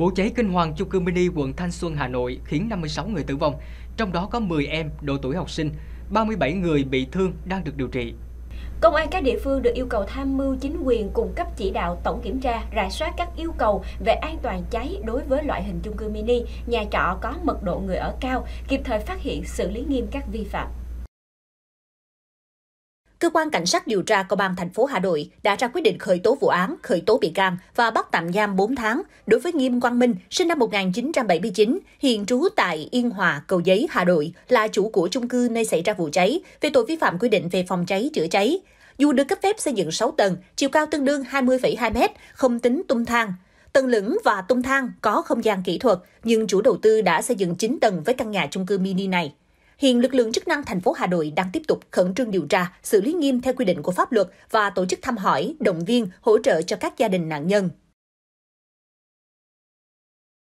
Vụ cháy kinh hoàng chung cư mini quận Thanh Xuân, Hà Nội khiến 56 người tử vong, trong đó có 10 em độ tuổi học sinh, 37 người bị thương đang được điều trị. Công an các địa phương được yêu cầu tham mưu chính quyền cung cấp chỉ đạo tổng kiểm tra, rà soát các yêu cầu về an toàn cháy đối với loại hình chung cư mini, nhà trọ có mật độ người ở cao, kịp thời phát hiện xử lý nghiêm các vi phạm. Cơ quan Cảnh sát điều tra Công an thành phố Hà Nội đã ra quyết định khởi tố vụ án, khởi tố bị can và bắt tạm giam 4 tháng đối với Nghiêm Quang Minh, sinh năm 1979, hiện trú tại Yên Hòa, Cầu Giấy, Hà Nội, là chủ của chung cư nơi xảy ra vụ cháy, về tội vi phạm quy định về phòng cháy chữa cháy. Dù được cấp phép xây dựng 6 tầng, chiều cao tương đương 20,2 m, không tính tung thang. Tầng lửng và tung thang có không gian kỹ thuật, nhưng chủ đầu tư đã xây dựng 9 tầng với căn nhà chung cư mini này. Hiện lực lượng chức năng thành phố Hà Nội đang tiếp tục khẩn trương điều tra, xử lý nghiêm theo quy định của pháp luật và tổ chức thăm hỏi, động viên, hỗ trợ cho các gia đình nạn nhân.